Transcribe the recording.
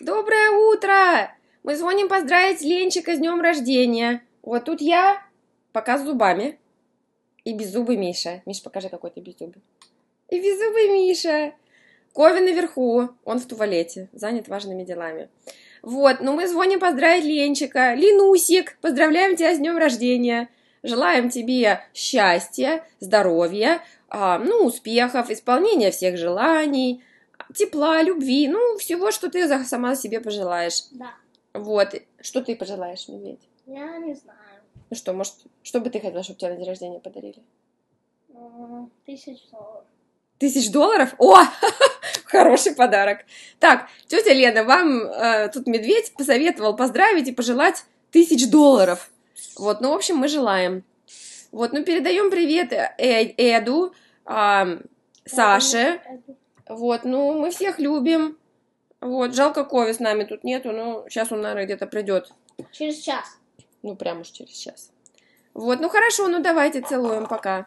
«Доброе утро! Мы звоним поздравить Ленчика с днем рождения. Вот тут я, пока с зубами. И беззубый Миша. Миш, покажи, какой ты беззубый. И беззубый Миша. Кови наверху, он в туалете, занят важными делами. Вот, ну мы звоним поздравить Ленчика. Ленусик, поздравляем тебя с днем рождения. Желаем тебе счастья, здоровья, а, ну, успехов, исполнения всех желаний – тепла, любви, ну, всего, что ты сама себе пожелаешь. Да. Вот. Что ты пожелаешь, медведь? Я не знаю. Ну что, может, что бы ты хотела, чтобы тебе на день рождения подарили? Э, тысяч долларов. Тысяч долларов? О! Хороший подарок. Так, тетя Лена, вам э, тут медведь посоветовал поздравить и пожелать тысяч долларов. Вот, ну, в общем, мы желаем. Вот, ну, передаем привет э, Эду, э, э, э, Саше, вот, ну, мы всех любим. Вот, жалко Кови с нами тут нету, но ну, сейчас он, наверное, где-то придет. Через час. Ну, прямо уж через час. Вот, ну хорошо, ну давайте целуем, пока.